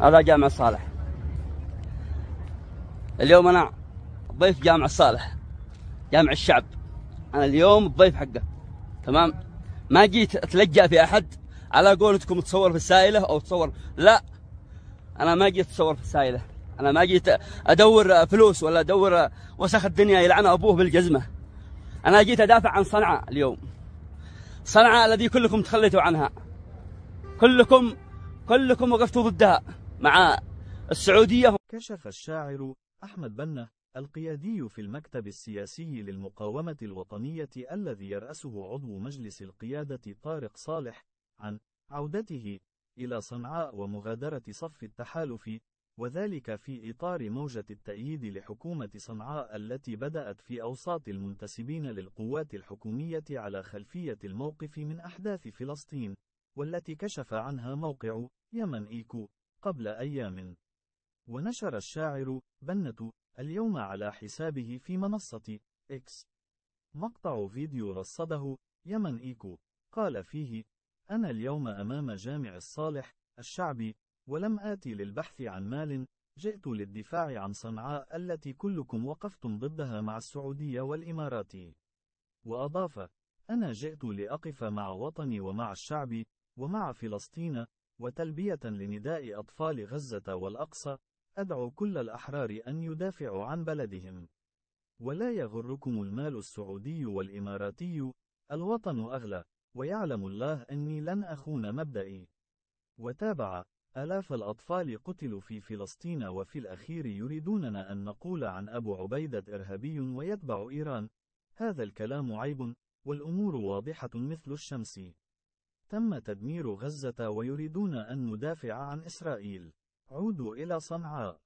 هذا جامع الصالح اليوم انا ضيف جامع الصالح جامع الشعب انا اليوم الضيف حقه تمام ما جيت اتلجا في احد على قولتكم تصور في السائله او تصور لا انا ما جيت اتصور في السائله انا ما جيت ادور فلوس ولا ادور وسخ الدنيا يلعن ابوه بالجزمه انا جيت ادافع عن صنعاء اليوم صنعاء الذي كلكم تخليتوا عنها كلكم كلكم وقفتوا ضدها مع السعودية كشف الشاعر أحمد بنا القيادي في المكتب السياسي للمقاومة الوطنية الذي يرأسه عضو مجلس القيادة طارق صالح عن عودته إلى صنعاء ومغادرة صف التحالف وذلك في إطار موجة التأييد لحكومة صنعاء التي بدأت في أوساط المنتسبين للقوات الحكومية على خلفية الموقف من أحداث فلسطين والتي كشف عنها موقع يمن إيكو قبل أيام ونشر الشاعر بنة اليوم على حسابه في منصة إكس مقطع فيديو رصده يمن إيكو قال فيه أنا اليوم أمام جامع الصالح الشعبي ولم آتي للبحث عن مال جئت للدفاع عن صنعاء التي كلكم وقفتم ضدها مع السعودية والإمارات وأضاف أنا جئت لأقف مع وطني ومع الشعب ومع فلسطين وتلبية لنداء أطفال غزة والأقصى، أدعو كل الأحرار أن يدافعوا عن بلدهم. ولا يغركم المال السعودي والإماراتي، الوطن أغلى، ويعلم الله أني لن أخون مبدئي. وتابع: آلاف الأطفال قتلوا في فلسطين وفي الأخير يريدوننا أن نقول عن أبو عبيدة إرهابي ويتبع إيران. هذا الكلام عيب، والأمور واضحة مثل الشمس. تم تدمير غزة ويريدون أن ندافع عن إسرائيل. عودوا إلى صنعاء.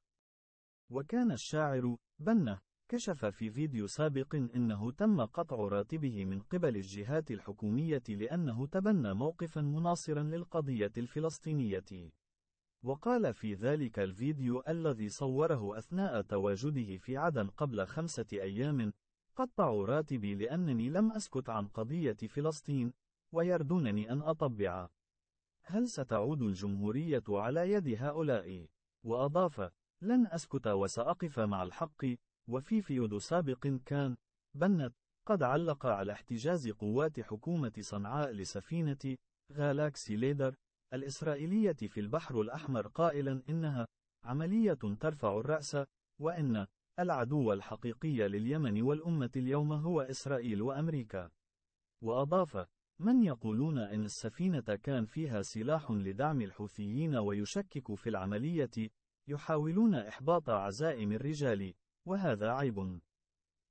وكان الشاعر بنه كشف في فيديو سابق إنه تم قطع راتبه من قبل الجهات الحكومية لأنه تبنى موقفا مناصرا للقضية الفلسطينية. وقال في ذلك الفيديو الذي صوره أثناء تواجده في عدن قبل خمسة أيام: قطعوا راتبي لأنني لم أسكت عن قضية فلسطين، ويردونني أن أطبع. هل ستعود الجمهورية على يد هؤلاء؟ وأضاف: لن أسكت وسأقف مع الحق، وفي فيود سابق كان، بنت، قد علق على احتجاز قوات حكومة صنعاء لسفينة غالاكسي ليدر الإسرائيلية في البحر الأحمر قائلا إنها عملية ترفع الرأس، وإن العدو الحقيقي لليمن والأمة اليوم هو إسرائيل وأمريكا. وأضاف: من يقولون أن السفينة كان فيها سلاح لدعم الحوثيين ويشكك في العملية، يحاولون إحباط عزائم الرجال، وهذا عيب.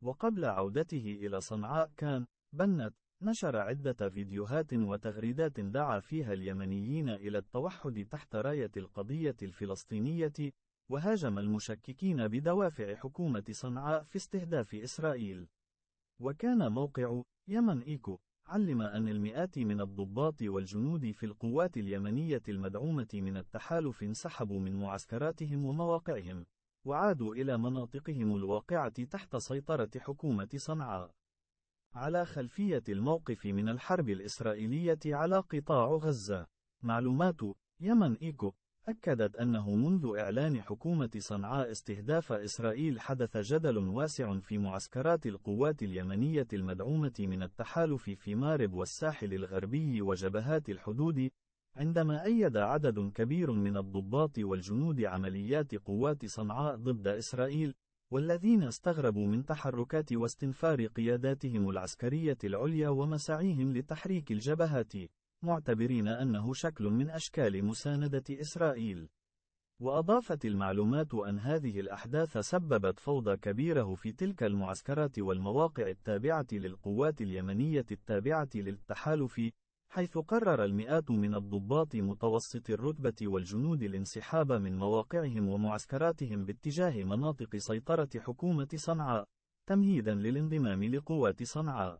وقبل عودته إلى صنعاء كان، بنت، نشر عدة فيديوهات وتغريدات دعا فيها اليمنيين إلى التوحد تحت راية القضية الفلسطينية، وهاجم المشككين بدوافع حكومة صنعاء في استهداف إسرائيل. وكان موقع يمن إيكو علم أن المئات من الضباط والجنود في القوات اليمنية المدعومة من التحالف انسحبوا من معسكراتهم ومواقعهم، وعادوا إلى مناطقهم الواقعة تحت سيطرة حكومة صنعاء. على خلفية الموقف من الحرب الإسرائيلية على قطاع غزة، معلومات يمن إيكو أكدت أنه منذ إعلان حكومة صنعاء استهداف إسرائيل حدث جدل واسع في معسكرات القوات اليمنية المدعومة من التحالف في مارب والساحل الغربي وجبهات الحدود، عندما أيد عدد كبير من الضباط والجنود عمليات قوات صنعاء ضد إسرائيل، والذين استغربوا من تحركات واستنفار قياداتهم العسكرية العليا ومساعيهم لتحريك الجبهات. معتبرين أنه شكل من أشكال مساندة إسرائيل. وأضافت المعلومات أن هذه الأحداث سببت فوضى كبيرة في تلك المعسكرات والمواقع التابعة للقوات اليمنية التابعة للتحالف، حيث قرر المئات من الضباط متوسط الرتبة والجنود الانسحاب من مواقعهم ومعسكراتهم باتجاه مناطق سيطرة حكومة صنعاء، تمهيدا للانضمام لقوات صنعاء.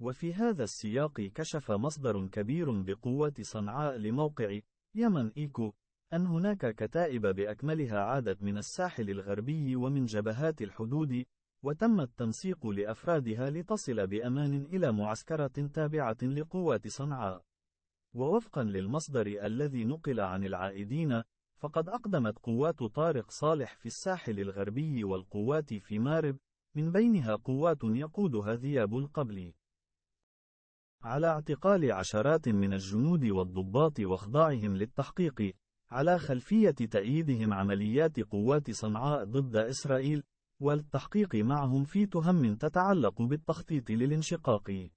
وفي هذا السياق كشف مصدر كبير بقوة صنعاء لموقع يمن إيكو أن هناك كتائب بأكملها عادت من الساحل الغربي ومن جبهات الحدود وتم التنسيق لأفرادها لتصل بأمان إلى معسكرة تابعة لقوات صنعاء. ووفقا للمصدر الذي نقل عن العائدين، فقد أقدمت قوات طارق صالح في الساحل الغربي والقوات في مارب، من بينها قوات يقودها ذياب القبلي. على اعتقال عشرات من الجنود والضباط واخضاعهم للتحقيق على خلفية تأييدهم عمليات قوات صنعاء ضد إسرائيل والتحقيق معهم في تهم تتعلق بالتخطيط للانشقاق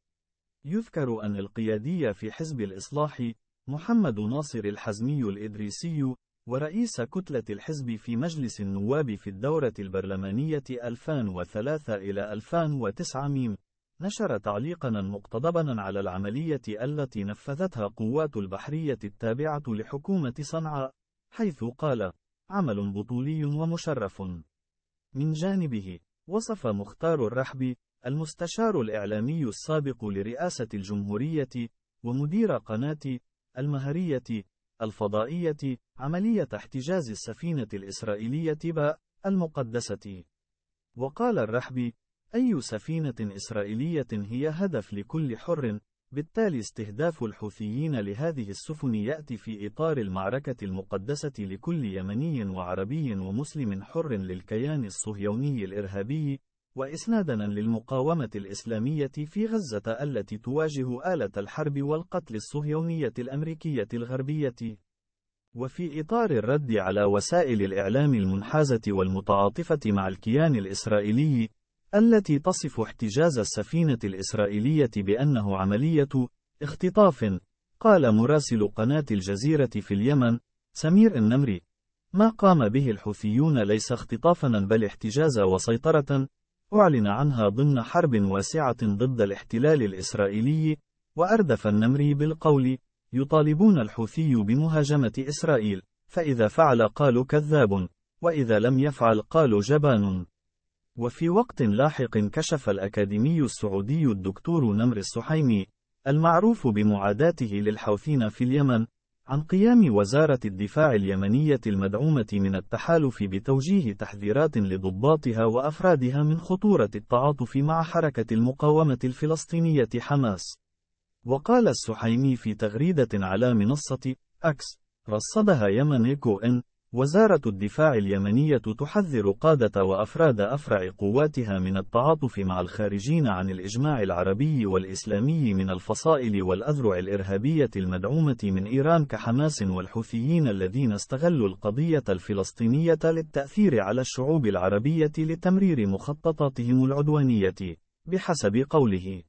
يذكر أن القيادي في حزب الإصلاح محمد ناصر الحزمي الإدريسي ورئيس كتلة الحزب في مجلس النواب في الدورة البرلمانية 2003 إلى 2009 ميم نشر تعليقا مقتضبا على العملية التي نفذتها قوات البحرية التابعة لحكومة صنعاء، حيث قال: عمل بطولي ومشرف. من جانبه، وصف مختار الرحبي، المستشار الإعلامي السابق لرئاسة الجمهورية، ومدير قناة المهرية الفضائية عملية احتجاز السفينة الإسرائيلية باء المقدسة. وقال الرحبي: أي سفينة إسرائيلية هي هدف لكل حر؟ بالتالي استهداف الحوثيين لهذه السفن يأتي في إطار المعركة المقدسة لكل يمني وعربي ومسلم حر للكيان الصهيوني الإرهابي، وإسنادًا للمقاومة الإسلامية في غزة التي تواجه آلة الحرب والقتل الصهيونية الأمريكية الغربية. وفي إطار الرد على وسائل الإعلام المنحازة والمتعاطفة مع الكيان الإسرائيلي، التي تصف احتجاز السفينة الإسرائيلية بأنه عملية اختطاف قال مراسل قناة الجزيرة في اليمن سمير النمري ما قام به الحوثيون ليس اختطافا بل احتجاز وسيطرة أعلن عنها ضمن حرب واسعة ضد الاحتلال الإسرائيلي وأردف النمري بالقول يطالبون الحوثي بمهاجمة إسرائيل فإذا فعل قالوا كذاب وإذا لم يفعل قالوا جبان وفي وقت لاحق كشف الأكاديمي السعودي الدكتور نمر السحيمي المعروف بمعاداته للحوثين في اليمن عن قيام وزارة الدفاع اليمنية المدعومة من التحالف بتوجيه تحذيرات لضباطها وأفرادها من خطورة التعاطف مع حركة المقاومة الفلسطينية حماس. وقال السحيمي في تغريدة على منصة أكس رصدها يمن إيكو إن وزارة الدفاع اليمنية تحذر قادة وأفراد أفرع قواتها من التعاطف مع الخارجين عن الإجماع العربي والإسلامي من الفصائل والأذرع الإرهابية المدعومة من إيران كحماس والحوثيين الذين استغلوا القضية الفلسطينية للتأثير على الشعوب العربية لتمرير مخططاتهم العدوانية، بحسب قوله.